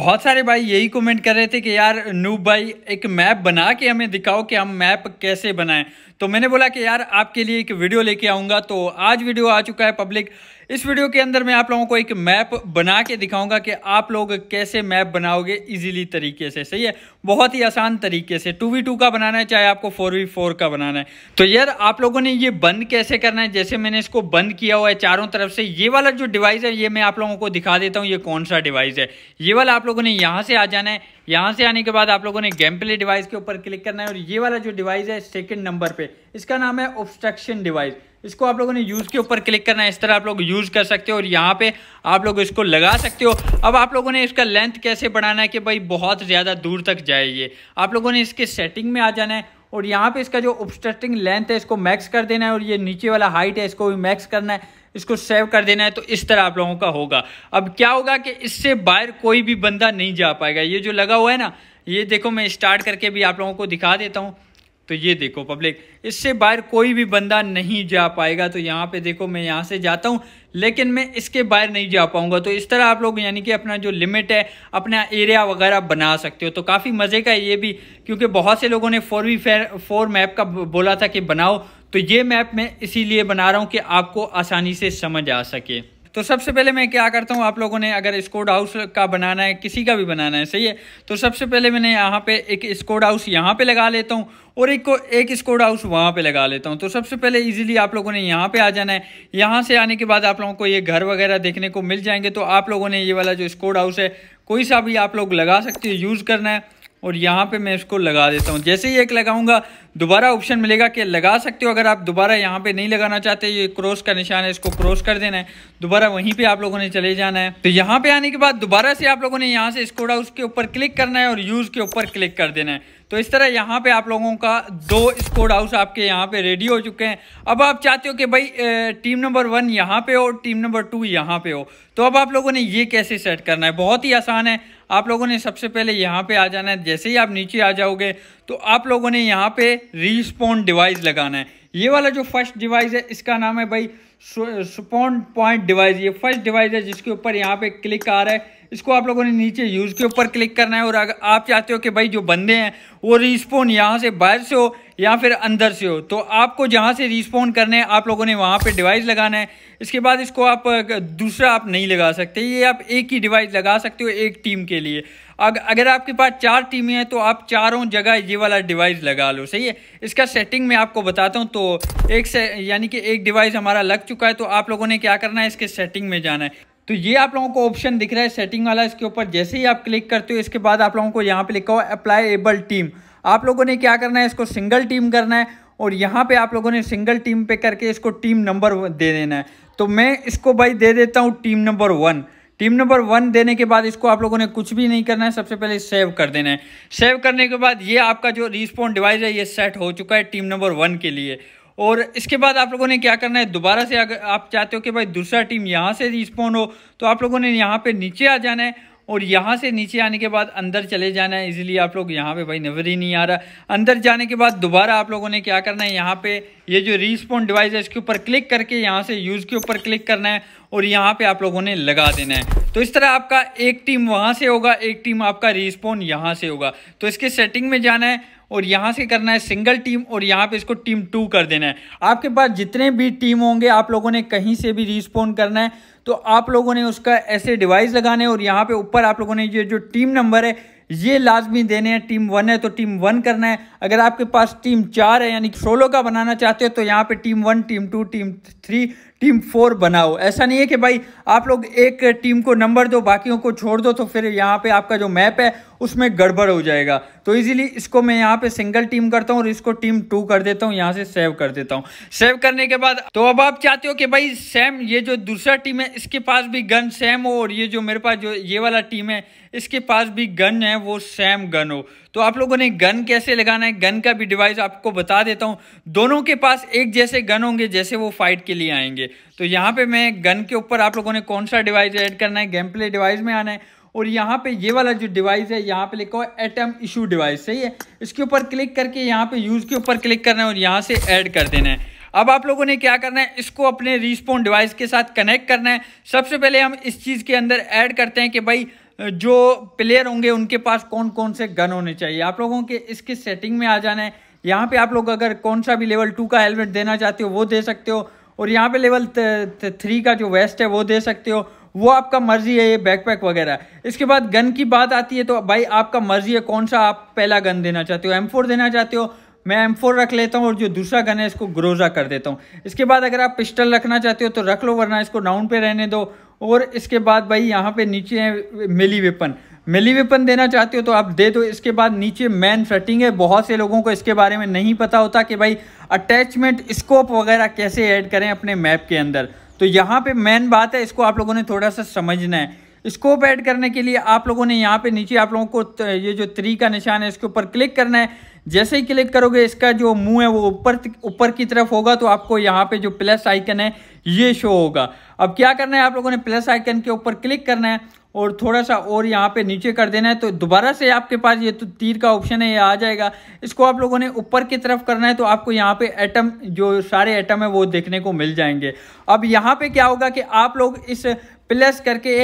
बहुत सारे भाई यही कमेंट कर रहे थे कि यार नूब भाई एक मैप बना के हमें दिखाओ कि हम मैप कैसे बनाएं तो मैंने बोला कि यार आपके लिए एक वीडियो लेके आऊँगा तो आज वीडियो आ चुका है पब्लिक इस वीडियो के अंदर मैं आप लोगों को एक मैप बना के दिखाऊंगा कि आप लोग कैसे मैप बनाओगे इजीली तरीके से सही है बहुत ही आसान तरीके से टू वी टू का बनाना है चाहे आपको फोर वी फोर का बनाना है तो यार आप लोगों ने ये बंद कैसे करना है जैसे मैंने इसको बंद किया हुआ है चारों तरफ से ये वाला जो डिवाइस है ये मैं आप लोगों को दिखा देता हूँ ये कौन सा डिवाइस है ये वाला आप लोगों ने यहाँ से आ जाना है यहाँ से आने के बाद आप लोगों ने गेम प्ले डिवाइस के ऊपर क्लिक करना है और ये वाला जो डिवाइस है सेकेंड नंबर पे इसका नाम है ऑब्स्ट्रक्शन डिवाइस इसको आप लोगों ने यूज़ के ऊपर क्लिक करना है इस तरह आप लोग यूज़ कर सकते हो और यहाँ पे आप लोग इसको लगा सकते हो अब आप लोगों ने इसका लेंथ कैसे बढ़ाना है कि भाई बहुत ज़्यादा दूर तक जाए ये आप लोगों ने इसके सेटिंग में आ जाना है और यहाँ पे इसका जो ऑब्स्ट्रक्टिंग लेंथ है इसको मैक्स कर देना है और ये नीचे वाला हाइट है इसको भी मैक्स करना है इसको सेव कर देना है तो इस तरह आप लोगों का होगा अब क्या होगा कि इससे बाहर कोई भी बंदा नहीं जा पाएगा ये जो लगा हुआ है ना ये देखो मैं स्टार्ट करके भी आप लोगों को दिखा देता हूँ तो ये देखो पब्लिक इससे बाहर कोई भी बंदा नहीं जा पाएगा तो यहाँ पे देखो मैं यहाँ से जाता हूँ लेकिन मैं इसके बाहर नहीं जा पाऊँगा तो इस तरह आप लोग यानी कि अपना जो लिमिट है अपना एरिया वगैरह बना सकते हो तो काफ़ी मज़े का ये भी क्योंकि बहुत से लोगों ने फोर वी फेर फोर मैप का बोला था कि बनाओ तो ये मैप मैं इसीलिए बना रहा हूँ कि आपको आसानी से समझ आ सके तो सबसे पहले मैं क्या करता हूँ आप लोगों ने अगर स्कोड हाउस का बनाना है किसी का भी बनाना है सही है तो सबसे पहले मैंने यहाँ पे एक स्कोड हाउस यहाँ पे लगा लेता हूँ और एक को एक स्कोड हाउस वहाँ पे लगा लेता हूँ तो सबसे पहले इजीली आप लोगों ने यहाँ पे आ जाना है यहाँ से आने के बाद आप लोगों को ये घर वगैरह देखने को मिल जाएंगे तो आप लोगों ने ये वाला जो स्कोड हाउस है कोई सा भी आप लोग लगा सकते हो यूज़ करना है और यहाँ पे मैं इसको लगा देता हूँ जैसे ही एक लगाऊंगा दोबारा ऑप्शन मिलेगा कि लगा सकते हो अगर आप दोबारा यहाँ पे नहीं लगाना चाहते ये क्रॉस का निशान है इसको क्रॉस कर देना है दोबारा वहीं पे आप लोगों ने चले जाना है तो यहाँ पे आने के बाद दोबारा से आप लोगों ने यहाँ से स्कोडा उसके ऊपर क्लिक करना है और यूज़ के ऊपर क्लिक कर देना है तो इस तरह यहाँ पे आप लोगों का दो स्कोड हाउस आपके यहाँ पे रेडी हो चुके हैं अब आप चाहते हो कि भाई टीम नंबर वन यहाँ पे हो टीम नंबर टू यहाँ पे हो तो अब आप लोगों ने ये कैसे सेट करना है बहुत ही आसान है आप लोगों ने सबसे पहले यहाँ पे आ जाना है जैसे ही आप नीचे आ जाओगे तो आप लोगों ने यहाँ पे रिस्पॉन्ड डिवाइस लगाना है ये वाला जो फर्स्ट डिवाइस है इसका नाम है भाई स्पॉन पॉइंट डिवाइस ये फर्स्ट डिवाइस है जिसके ऊपर यहाँ पे क्लिक आ रहा है इसको आप लोगों ने नीचे यूज़ के ऊपर क्लिक करना है और अगर आप चाहते हो कि भाई जो बंदे हैं वो रिस्पॉन यहाँ से बाहर से हो या फिर अंदर से हो तो आपको जहाँ से रिस्पॉन्ड करना है आप लोगों ने वहाँ पे डिवाइस लगाना है इसके बाद इसको आप दूसरा आप नहीं लगा सकते ये आप एक ही डिवाइस लगा सकते हो एक टीम के लिए अगर आपके पास चार टीमें हैं तो आप चारों जगह ये वाला डिवाइस लगा लो सही है इसका सेटिंग मैं आपको बताता हूँ तो एक से यानी कि एक डिवाइस हमारा लग चुका है तो आप लोगों ने क्या करना है इसके सेटिंग में जाना है तो ये आप लोगों को ऑप्शन दिख रहा है सेटिंग वाला इसके ऊपर जैसे ही आप क्लिक करते हो इसके बाद आप लोगों को यहाँ पर लिखा हुआ अप्लाई एबल टीम आप लोगों ने क्या करना है इसको सिंगल टीम करना है और यहाँ पे आप लोगों ने सिंगल टीम पे करके इसको टीम नंबर दे देना है तो मैं इसको भाई दे देता हूँ team number one team number one देने के बाद इसको आप लोगों ने कुछ भी नहीं करना है सबसे पहले सेव कर देना है सेव करने के बाद ये आपका जो रिस्पॉन्ड डिवाइस है ये सेट हो चुका है टीम नंबर वन के लिए और इसके बाद आप लोगों ने क्या करना है दोबारा से अगर आप चाहते हो कि भाई दूसरा टीम यहाँ से रिस्पॉन्ड हो तो आप लोगों ने यहाँ पर नीचे आ जाना है और यहाँ से नीचे आने के बाद अंदर चले जाना है इजीली आप लोग यहाँ पे भाई नजर ही नहीं आ रहा अंदर जाने के बाद दोबारा आप लोगों ने क्या करना है यहाँ पे ये जो रिस्पॉन्ड डिवाइस है इसके ऊपर क्लिक करके यहाँ से यूज़ के ऊपर क्लिक करना है और यहाँ पे आप लोगों ने लगा देना है तो इस तरह आपका एक टीम वहाँ से होगा एक टीम आपका रिस्पॉन्ड यहाँ से होगा तो इसके सेटिंग में जाना है और यहाँ से करना है सिंगल टीम और यहाँ पे इसको टीम टू कर देना है आपके पास जितने भी टीम होंगे आप लोगों ने कहीं से भी रिस्पॉन्ड करना है तो आप लोगों ने उसका ऐसे डिवाइस लगाने और यहाँ पे ऊपर आप लोगों ने ये जो टीम नंबर है ये लाजमी देने हैं टीम वन है तो टीम वन करना है अगर आपके पास टीम चार है यानी सोलो का बनाना चाहते हो तो यहाँ पे team one team two team three team four बनाओ ऐसा नहीं है कि भाई आप लोग एक टीम को नंबर दो बाकियों को छोड़ दो तो फिर यहाँ पे आपका जो मैप है उसमें गड़बड़ हो जाएगा तो इजीली इसको मैं यहाँ पे सिंगल टीम करता हूँ और इसको टीम टू कर देता हूँ यहाँ से सेव कर देता हूँ सेव करने के बाद तो अब आप चाहते हो कि भाई सेम ये जो दूसरा टीम है इसके पास भी गन सेम हो और ये जो मेरे पास जो ये वाला टीम है इसके पास भी गन है वो सेम गन हो तो आप लोगों ने गन कैसे लगाना है गन का भी डिवाइस आपको बता देता हूँ दोनों के पास एक जैसे गन होंगे जैसे वो फाइट के लिए आएंगे तो यहाँ पे मैं गन के ऊपर आप लोगों ने कौन सा डिवाइस ऐड करना है गेम प्ले डिवाइस में आना है और यहाँ पे ये वाला जो डिवाइस है यहाँ पे लिखा हुआ एटम इशू डिवाइस सही है इसके ऊपर क्लिक करके यहाँ पे यूज़ के ऊपर क्लिक करना है और यहाँ से ऐड कर देना है अब आप लोगों ने क्या करना है इसको अपने रिस्पोन डिवाइस के साथ कनेक्ट करना है सबसे पहले हम इस चीज़ के अंदर ऐड करते हैं कि भाई जो प्लेयर होंगे उनके पास कौन कौन से गन होने चाहिए आप लोगों के इसके सेटिंग में आ जाना है यहाँ पे आप लोग अगर कौन सा भी लेवल टू का हेलमेट देना चाहते हो वो दे सकते हो और यहाँ पे लेवल थ्री का जो वेस्ट है वो दे सकते हो वो आपका मर्जी है ये बैकपैक वगैरह इसके बाद गन की बात आती है तो भाई आपका मर्जी है कौन सा आप पहला गन देना चाहते हो एम फोर देना चाहते हो मैं एम फोर रख लेता हूँ और जो दूसरा गन है इसको ग्रोजा कर देता हूँ इसके बाद अगर आप पिस्टल रखना चाहते हो तो रख लो वरना इसको राउंड पे रहने दो और इसके बाद भाई यहाँ पे नीचे है मिली वेपन मिली वेपन देना चाहते हो तो आप दे दो इसके बाद नीचे मैन फ्रेटिंग है बहुत से लोगों को इसके बारे में नहीं पता होता कि भाई अटैचमेंट स्कोप वगैरह कैसे ऐड करें अपने मैप के अंदर तो यहाँ पे मेन बात है इसको आप लोगों ने थोड़ा सा समझना है स्कोप ऐड करने के लिए आप लोगों ने यहाँ पे नीचे आप लोगों को ये जो त्री का निशान है इसके ऊपर क्लिक करना है जैसे ही क्लिक करोगे इसका जो मुंह है वो ऊपर ऊपर की तरफ होगा तो आपको यहाँ पे जो प्लस आइकन है ये शो होगा अब क्या करना है आप लोगों ने प्लस आइकन के ऊपर क्लिक करना है और थोड़ा सा और यहाँ पे नीचे कर देना है तो दोबारा से आपके पास ये तो तीर का ऑप्शन है ये आ जाएगा इसको आप लोगों ने ऊपर की तरफ करना है तो आपको यहाँ पे एटम जो सारे एटम है वो देखने को मिल जाएंगे अब यहाँ पे क्या होगा कि आप लोग इस प्लस करके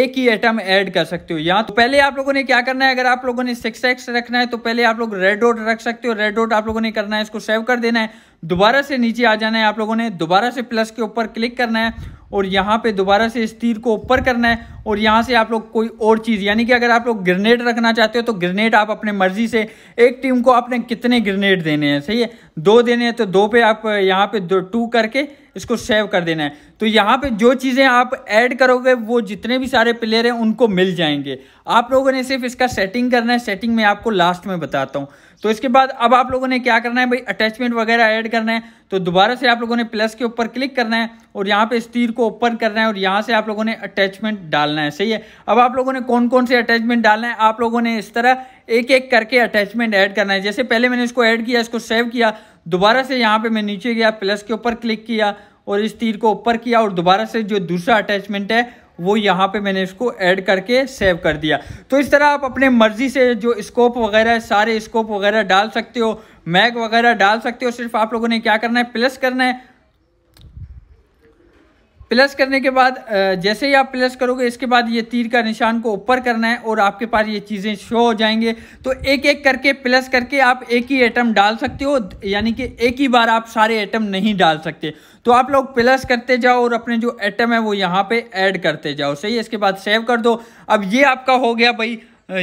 एक ही एटम ऐड कर सकते हो यहाँ तो पहले आप लोगों ने क्या करना है अगर आप लोगों ने सिक्स एक्स रखना है तो पहले आप लोग रेड डॉट रख सकते हो रेड डॉट आप लोगों ने करना है इसको सेव कर देना है दोबारा से नीचे आ जाना है आप लोगों ने दोबारा से प्लस के ऊपर क्लिक करना है और यहाँ पे दोबारा से इस तीर को ऊपर करना है और यहाँ से आप लोग कोई और चीज़ यानी कि अगर आप लोग ग्रेनेड रखना चाहते हो तो ग्रेनेड आप अपने मर्जी से एक टीम को आपने कितने ग्रेनेड देने हैं सही है दो देने हैं तो दो पे आप यहाँ पे दो टू करके इसको सेव कर देना है तो यहाँ पे जो चीज़ें आप ऐड करोगे वो जितने भी सारे प्लेयर हैं उनको मिल जाएंगे आप लोगों ने सिर्फ इसका सेटिंग करना है सेटिंग में आपको लास्ट में बताता हूँ तो इसके बाद अब आप लोगों ने क्या करना है भाई अटैचमेंट वगैरह ऐड करना है तो दोबारा से आप लोगों ने प्लस के ऊपर क्लिक करना है और यहाँ पे तीर को ओपन करना है और यहाँ से आप लोगों ने अटैचमेंट डालना है सही है अब आप लोगों ने कौन कौन से अटैचमेंट डालना है आप लोगों ने इस तरह एक एक करके अटैचमेंट ऐड करना है जैसे पहले मैंने इसको ऐड किया इसको सेव किया दोबारा से यहाँ पर मैं नीचे गया प्लस के ऊपर क्लिक किया और इस तीर को ऊपर किया और दोबारा से जो दूसरा अटैचमेंट है वो यहाँ पे मैंने इसको ऐड करके सेव कर दिया तो इस तरह आप अपने मर्जी से जो स्कोप वगैरह सारे स्कोप वगैरह डाल सकते हो मैग वगैरह डाल सकते हो सिर्फ आप लोगों ने क्या करना है प्लस करना है प्लस करने के बाद जैसे ही आप प्लस करोगे इसके बाद ये तीर का निशान को ऊपर करना है और आपके पास ये चीज़ें शो हो जाएंगे तो एक एक करके प्लस करके आप एक ही आइटम डाल सकते हो यानी कि एक ही बार आप सारे आइटम नहीं डाल सकते तो आप लोग प्लस करते जाओ और अपने जो एटम है वो यहाँ पे ऐड करते जाओ सही है इसके बाद सेव कर दो अब ये आपका हो गया भाई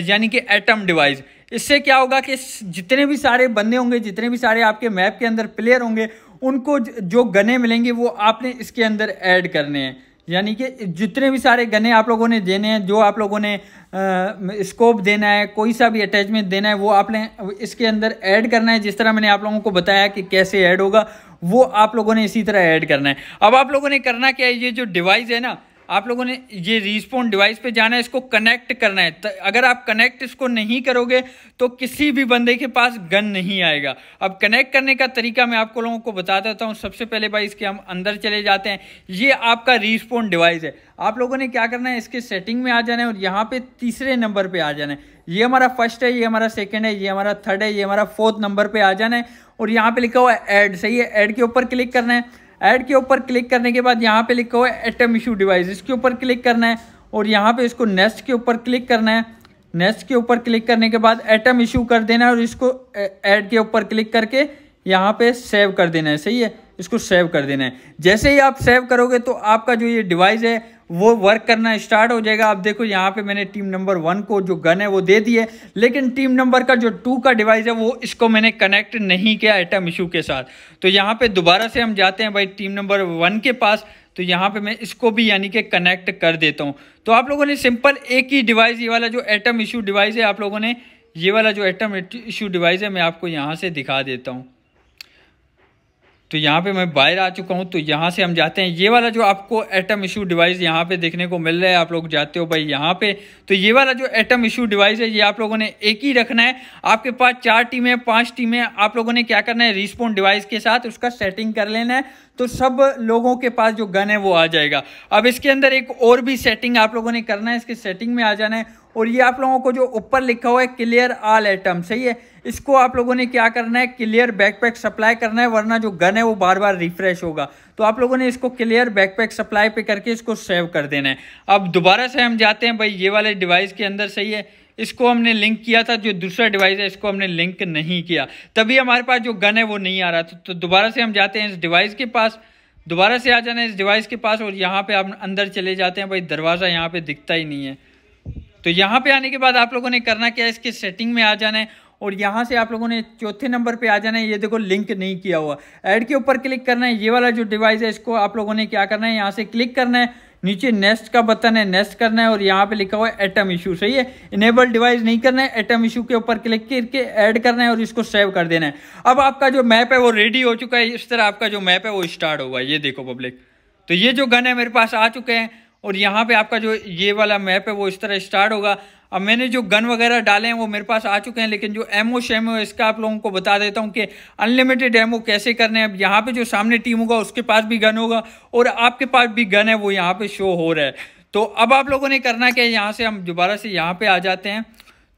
यानी कि एटम डिवाइस इससे क्या होगा कि जितने भी सारे बंदे होंगे जितने भी सारे आपके मैप के अंदर प्लेयर होंगे उनको जो गने मिलेंगे वो आपने इसके अंदर ऐड करने हैं यानी कि जितने भी सारे गने आप लोगों ने देने हैं जो आप लोगों ने आ, स्कोप देना है कोई सा भी अटैचमेंट देना है वो आपने इसके अंदर ऐड करना है जिस तरह मैंने आप लोगों को बताया कि कैसे ऐड होगा वो आप लोगों ने इसी तरह ऐड करना है अब आप लोगों ने करना क्या है ये जो डिवाइस है ना आप लोगों ने ये रिस्पोन डिवाइस पे जाना है इसको कनेक्ट करना है तो अगर आप कनेक्ट इसको नहीं करोगे तो किसी भी बंदे के पास गन नहीं आएगा अब कनेक्ट करने का तरीका मैं आपको लोगों को बता देता हूँ सबसे पहले भाई इसके हम अंदर चले जाते हैं ये आपका रिस्पोन डिवाइस है आप लोगों ने क्या करना है इसके सेटिंग में आ जाना है और यहाँ पे तीसरे नंबर पे आ जाना है ये हमारा फर्स्ट है ये हमारा सेकंड है ये हमारा थर्ड है ये हमारा फोर्थ नंबर पे आ जाना है और यहाँ पे लिखा हुआ है ऐड सही है ऐड के ऊपर क्लिक करना है ऐड के ऊपर क्लिक करने के बाद यहाँ पे लिखा हुआ है एटम इशू डिवाइस इसके ऊपर क्लिक करना है और यहाँ पे इसको नेस्ट के ऊपर क्लिक करना है नेक्स्ट के ऊपर क्लिक करने के बाद एटम इशू कर देना है और इसको ऐड के ऊपर क्लिक करके यहाँ पे सेव कर देना है सही है इसको सेव कर देना है जैसे ही आप सेव करोगे तो आपका जो ये डिवाइस है वो वर्क करना स्टार्ट हो जाएगा आप देखो यहाँ पे मैंने टीम नंबर वन को जो गन है वो दे दी है लेकिन टीम नंबर का जो टू का डिवाइस है वो इसको मैंने कनेक्ट नहीं किया आइटम इशू के साथ तो यहाँ पे दोबारा से हम जाते हैं भाई टीम नंबर वन के पास तो यहाँ पे मैं इसको भी यानी कि कनेक्ट कर देता हूँ तो आप लोगों ने सिंपल एक ही डिवाइस ये वाला जो एटम इशू डिवाइस है आप लोगों ने ये वाला जो एटम इशू डिवाइस है मैं आपको यहाँ से दिखा देता हूँ तो यहाँ पे मैं बाहर आ चुका हूँ तो यहाँ से हम जाते हैं ये वाला जो आपको एटम इशू डिवाइस यहाँ पे देखने को मिल रहा है आप लोग जाते हो भाई यहाँ पे तो ये वाला जो एटम इशू डिवाइस है ये आप लोगों ने एक ही रखना है आपके पास चार टीमें पांच टीमें आप लोगों ने क्या करना है रिस्पोन डिवाइस के साथ उसका सेटिंग कर लेना है तो सब लोगों के पास जो गन है वो आ जाएगा अब इसके अंदर एक और भी सेटिंग आप लोगों ने करना है इसके सेटिंग में आ जाना है और ये आप लोगों को जो ऊपर लिखा हुआ है क्लियर आल एटम सही है इसको आप लोगों ने क्या करना है क्लियर बैकपैक सप्लाई करना है वरना जो गन है वो बार बार रिफ्रेश होगा तो आप लोगों ने इसको क्लियर बैकपैक सप्लाई पे करके इसको सेव कर देना है अब दोबारा से हम जाते हैं भाई ये वाले डिवाइस के अंदर सही है इसको हमने लिंक किया था जो दूसरा डिवाइस है इसको हमने लिंक नहीं किया तभी हमारे पास जो गन है वो नहीं आ रहा था तो दोबारा से हम जाते हैं इस डिवाइस के पास दोबारा से आ जाना है इस डिवाइस के पास और यहाँ पे आप अंदर चले जाते हैं भाई दरवाज़ा यहाँ पे दिखता ही नहीं है तो यहाँ पे आने के बाद आप लोगों ने करना क्या है इसके सेटिंग में आ जाना है और यहाँ से आप लोगों ने चौथे नंबर पे आ जाना है ये देखो लिंक नहीं किया हुआ ऐड के ऊपर क्लिक करना है ये वाला जो डिवाइस है इसको आप लोगों ने क्या करना है यहाँ से क्लिक करना है नीचे नेस्ट का बटन है नेस्ट करना है और यहाँ पे लिखा हुआ है एटम इशू सही है इनेबल डिवाइस नहीं करना है एटम इशू के ऊपर क्लिक करके ऐड करना है और इसको सेव कर देना है अब आपका जो मैप है वो रेडी हो चुका है इस तरह आपका जो मैप है वो स्टार्ट होगा ये देखो पब्लिक तो ये जो गन है मेरे पास आ चुके हैं और यहाँ पे आपका जो ये वाला मैप है वो इस तरह स्टार्ट होगा अब मैंने जो गन वगैरह डाले हैं वो मेरे पास आ चुके हैं लेकिन जो एमओ शेमो है इसका आप लोगों को बता देता हूँ कि अनलिमिटेड एमओ कैसे करने हैं अब यहाँ पे जो सामने टीम होगा उसके पास भी गन होगा और आपके पास भी गन है वो यहाँ पे शो हो रहा है तो अब आप लोगों ने करना क्या है यहाँ से हम दोबारा से यहाँ पे आ जाते हैं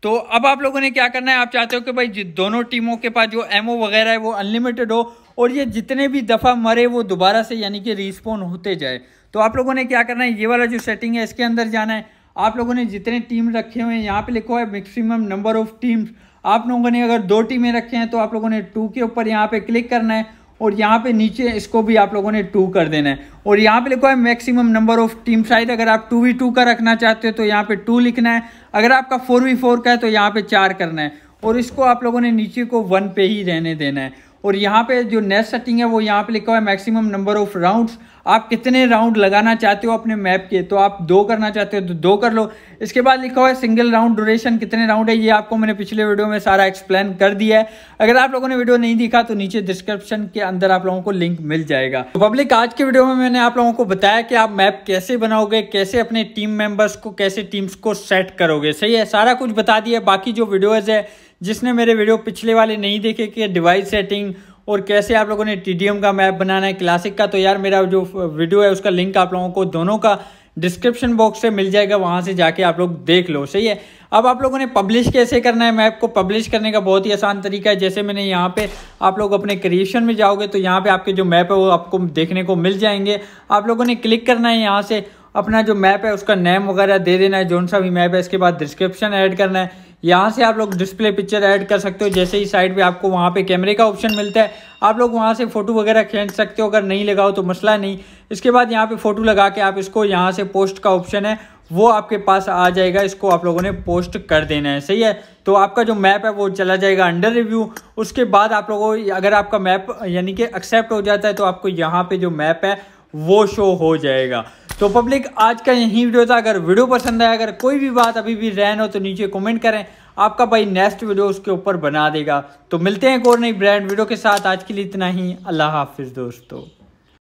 तो अब आप लोगों ने क्या करना है आप चाहते हो कि भाई दोनों टीमों के पास जो एमओ वगैरह है वो अनलिमिटेड हो और ये जितने भी दफ़ा मरे वो दोबारा से यानी कि रिस्पोन होते जाए तो आप लोगों ने क्या करना है ये वाला जो सेटिंग है इसके अंदर जाना है आप लोगों ने जितने टीम रखे हुए हैं यहाँ पे लिखो है मैक्सिमम नंबर ऑफ टीम्स आप लोगों ने अगर दो टीमें रखे हैं तो आप लोगों ने टू के ऊपर यहाँ पे क्लिक करना है और यहाँ पे नीचे इसको भी आप लोगों ने टू कर देना है और यहाँ पे लिखो है maximum number of team size अगर आप टू वी टू का रखना चाहते हो तो यहाँ पे टू लिखना है अगर आपका फोर वी फोर का है तो यहाँ पे चार करना है और इसको आप लोगों ने नीचे को वन पे ही रहने देना है और यहाँ पे जो नेक्स्ट सेटिंग है वो यहाँ पे लिखा हुआ है मैक्सिमम नंबर ऑफ राउंड्स आप कितने राउंड लगाना चाहते हो अपने मैप के तो आप दो करना चाहते हो तो दो कर लो इसके बाद लिखा हुआ है सिंगल राउंड ड्यूरेशन कितने राउंड है ये आपको मैंने पिछले वीडियो में सारा एक्सप्लेन कर दिया है अगर आप लोगों ने वीडियो नहीं देखा तो नीचे डिस्क्रिप्शन के अंदर आप लोगों को लिंक मिल जाएगा तो पब्लिक आज के वीडियो में मैंने आप लोगों को बताया कि आप मैप कैसे बनाओगे कैसे अपने टीम मेंबर्स को कैसे टीम्स को सेट करोगे सही है सारा कुछ बता दिया बाकी जो वीडियोज है जिसने मेरे वीडियो पिछले वाले नहीं देखे कि डिवाइस सेटिंग और कैसे आप लोगों ने टी का मैप बनाना है क्लासिक का तो यार मेरा जो वीडियो है उसका लिंक आप लोगों को दोनों का डिस्क्रिप्शन बॉक्स से मिल जाएगा वहाँ से जाके आप लोग देख लो सही है अब आप लोगों ने पब्लिश कैसे करना है मैप को पब्लिश करने का बहुत ही आसान तरीका है जैसे मैंने यहाँ पे आप लोग अपने क्रिएशन में जाओगे तो यहाँ पे आपके जो मैप है वो आपको देखने को मिल जाएंगे आप लोगों ने क्लिक करना है यहाँ से अपना जो मैप है उसका नेम वगैरह दे देना है जौन सा भी मैप है इसके बाद डिस्क्रिप्शन ऐड करना है यहाँ से आप लोग डिस्प्ले पिक्चर ऐड कर सकते हो जैसे ही साइड पे आपको वहाँ पे कैमरे का ऑप्शन मिलता है आप लोग वहाँ से फ़ोटो वगैरह खींच सकते हो अगर नहीं लगाओ तो मसला नहीं इसके बाद यहाँ पे फ़ोटो लगा के आप इसको यहाँ से पोस्ट का ऑप्शन है वो आपके पास आ जाएगा इसको आप लोगों ने पोस्ट कर देना है सही है तो आपका जो मैप है वो चला जाएगा अंडर रिव्यू उसके बाद आप लोगों अगर आपका मैप यानी कि एक्सेप्ट हो जाता है तो आपको यहाँ पे जो मैप है वो शो हो जाएगा तो पब्लिक आज का यही वीडियो था अगर वीडियो पसंद आया अगर कोई भी बात अभी भी रहन हो तो नीचे कमेंट करें आपका भाई नेक्स्ट वीडियो उसके ऊपर बना देगा तो मिलते हैं एक और नई ब्रांड वीडियो के साथ आज के लिए इतना ही अल्लाह हाफिज़ दोस्तों